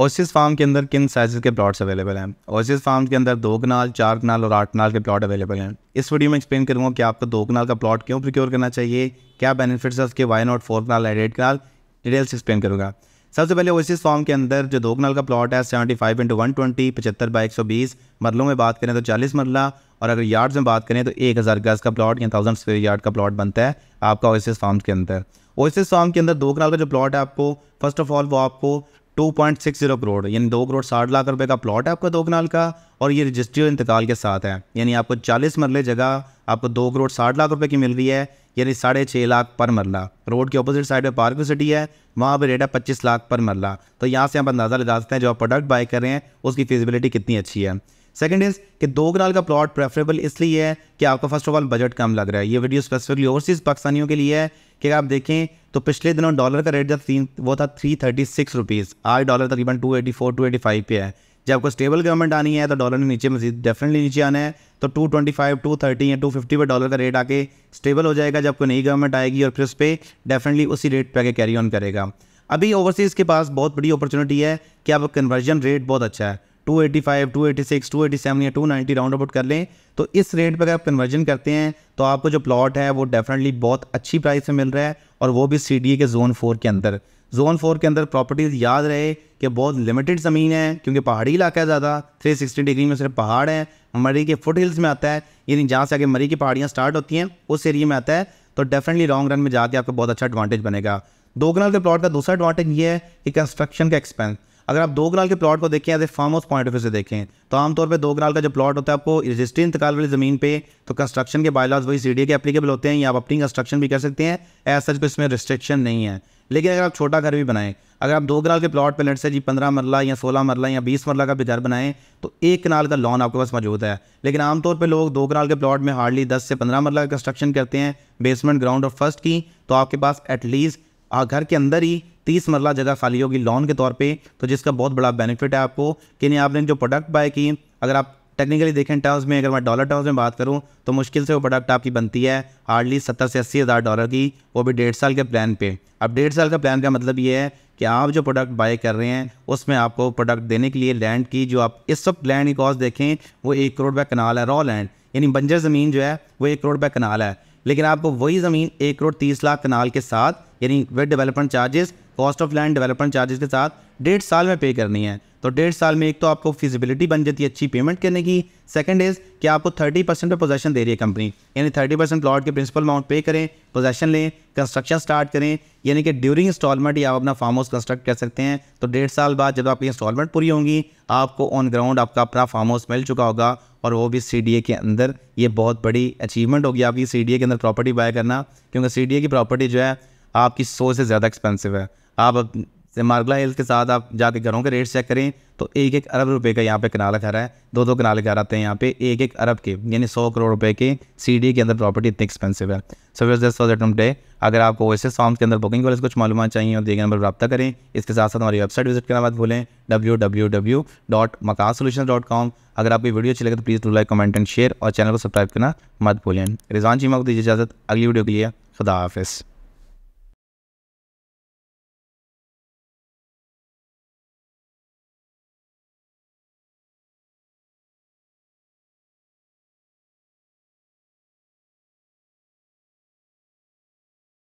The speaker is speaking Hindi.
ओसिस फार्म के अंदर किन साइज़ के प्लॉट्स अवेलेबल हैं ओसिस फार्म के अंदर दो कनाल चार कनाल और आठ कनाल के प्लॉट अवेलेबल हैं इस वीडियो में एक्सप्लेन करूँगा कि आपको दो कनाल का प्लॉट क्यों प्रिक्योर करना चाहिए क्या बेनिफिट्स है उसके why not four kanal and eight kanal details explain करूँगा सबसे पहले ओसिस फार्म के अंदर जो दो कनाल का प्लॉट है seventy five into one twenty पचहत्तर बाई एक सौ बीस मरलों में बात करें तो चालीस मरला और अगर यार्ड्स में बात करें तो एक हज़ार गज का प्लॉट या थाउजेंड स्क्वेयर यार्ड का प्लॉट बनता है आपका ओसिस फार्म के अंदर ओसिस फार्म के अंदर दो कनाल का जो प्लॉट है आपको फर्स्ट ऑफ ऑल वो आपको two point six zero crore यानी दो करोड़ साठ लाख रुपए का प्लॉट है आपका दो कनाल का और ये रजिस्ट्री और इंतकाल के साथ है यानी आपको चालीस मरले जगह आपको दो करोड़ साठ लाख रुपए की मिल रही है यानी साढ़े छः लाख पर मरला रोड के अपोजिट साइड पे पार्क सिटी है वहाँ पर रेट है पच्चीस लाख पर मरला तो यहाँ से आप अंदाज़ा लगा सकते हैं जो आप प्रोडक्ट बाय कर रहे हैं उसकी फिजिबिलिटी कितनी अच्छी है सेकंड इज कि दो कनाल का प्लॉट प्रेफरेबल इसलिए है कि आपका फर्स्ट ऑफ ऑल बजट कम लग रहा है ये वीडियो स्पेसिफिकली ओवरसीज़ पाकिस्तानियों के लिए है कि आप देखें तो पिछले दिनों डॉलर का रेट जब तीन वो था थ्री थर्टी सिक्स रुपीज़ आज डॉलर तकरीबन two eighty four two eighty five पे है जब आपको स्टेबल गवर्नमेंट आनी है तो डॉलर ने नीचे मजीद डेफिनेटली नीचे आना है तो two twenty five two thirty या टू फिफ्टी पर डॉलर का रेट आके स्टेबल हो जाएगा जब कोई नई गवर्नमेंट आएगी और फिर उस पर डेफिनेटली उसी रेट पर आगे कैरी ऑन करेगा अभी ओवरसीज़ के पास बहुत बड़ी अपॉर्चुनिटी है कि आपका कन्वर्जन रेट बहुत अच्छा है 285, 286, 287 या 290 राउंड अबाउट कर लें तो इस रेट पर अगर आप कन्वर्जन करते हैं तो आपको जो प्लॉट है वो डेफिनेटली बहुत अच्छी प्राइस में मिल रहा है और वो भी सी e के जोन फोर के अंदर जोन फोर के अंदर प्रॉपर्टीज़ याद रहे कि बहुत लिमिटेड ज़मीन है क्योंकि पहाड़ी इलाका है ज़्यादा 360 डिग्री में सिर्फ पहाड़ है मरी के फुट हिल्स में आता है यानी जहाँ से आगे मरी की पहाड़ियाँ स्टार्ट होती हैं उस एरिए में आता है तो डेफिनेटली लॉन्ग रन में जाके आपको बहुत अच्छा एडवांटेज बनेगा दो कनाल के प्लॉट का दूसरा एडवांटेज ये है कि कंस्ट्रक्शन का एक्सपेंस अगर आप दो ग्राल के प्लॉट को देखें as a farm house point of view से देखें तो आमतौर पर दो ग्राल का जो प्लॉट होता है आपको रजिस्ट्री इंतकाल वाली ज़मीन पे तो कंस्ट्रक्शन के बायलाज वही सी के एप्लीकेबल होते हैं या आप अपनी कंस्ट्रक्शन भी कर सकते हैं एज सच को इसमें रिस्ट्रिक्शन नहीं है लेकिन अगर आप छोटा घर भी बनाएं अगर आप दो ग्राल के प्लॉट पर लट से जी पंद्रह मरला या सोलह मरला या बीस मरला का भी घर बनाएं तो एक कनाल का लॉन आपके पास मौजूद है लेकिन आमतौर पर लोग दो कनाल के प्लॉट में हार्डली दस से पंद्रह मरला का कंस्ट्रक्शन करते हैं बेसमेंट ग्राउंड और फर्स्ट की तो आपके पास एटलीस्ट घर के अंदर ही तीस मरला जगह खाली होगी लॉन के तौर पे तो जिसका बहुत बड़ा बेनिफिट है आपको कि आपने जो प्रोडक्ट बाय की अगर आप टेक्निकली देखें टर्म्स में अगर मैं डॉलर टर्म्स में बात करूं तो मुश्किल से वो प्रोडक्ट आपकी बनती है हार्डली सत्तर से अस्सी हज़ार डॉलर की वो भी डेढ़ साल के प्लान पे अब डेढ़ साल का प्लान का मतलब ये है कि आप जो प्रोडक्ट बाय कर रहे हैं उसमें आपको प्रोडक्ट देने के लिए लैंड की जो आप इस वक्त लैंड की कॉस्ट देखें वो एक करोड़ रुपये कनाल है रॉ लैंड यानी बंजर ज़मीन जो है वो एक करोड़ रुपये कनाल है लेकिन आपको वही ज़मीन एक करोड़ तीस लाख कनाल के साथ यानी with development charges cost of land development charges के साथ डेढ़ साल में पे करनी है तो डेढ़ साल में एक तो आपको फिजिबिलिटी बन जाती है अच्छी पेमेंट करने की सेकंड इज़ कि आपको 30 परसेंट पर पोजेशन दे रही है कंपनी यानी 30 परसेंट प्लॉट के प्रिंसिपल अमाउंट पे करें पोजेशन लें कंस्ट्रक्शन स्टार्ट करें यानी कि ड्यूरिंग इंस्टॉलमेंट ही आप अपना फार्म हाउस कंस्ट्रक्ट कर सकते हैं तो डेढ़ साल बाद जब आपकी इंस्टॉलमेंट पूरी होंगी आपको ऑन ग्राउंड आपका अपना फार्म हाउस मिल चुका होगा और वो भी सी के अंदर ये बहुत बड़ी अचीवमेंट होगी आपकी सी के अंदर प्रॉपर्टी बाय करना क्योंकि सी की प्रॉपर्टी जो है आपकी सौ से ज़्यादा एक्सपेंसिव है आप से मार्गला हिल्स के साथ आप जाके घरों के रेट चेक करें तो एक एक अरब रुपए का यहाँ पे कनाल घर है दो दो कनाल घर आते हैं यहाँ पे एक एक अरब के यानी सौ करोड़ रुपए के सीडी के अंदर प्रॉपर्टी इतनी एक्सपेंसिव है सो दस डे अगर आपको वैसे सॉन्ग के अंदर बुकिंग वाले कुछ मालूम चाहिए और देखे नंबर प्राप्त करें इसके साथ साथ हमारी वेबसाइट विजिट तो करना मत भूलें W W W dot Makaan dot अगर आपकी वीडियो अच्छी लगे तो please like comment and share और चैनल को सब्सक्राइब करना मत भूलें रिजवान जी मांग दीजिए इजाज़त अगली वीडियो के लिए खुदा हाफिज़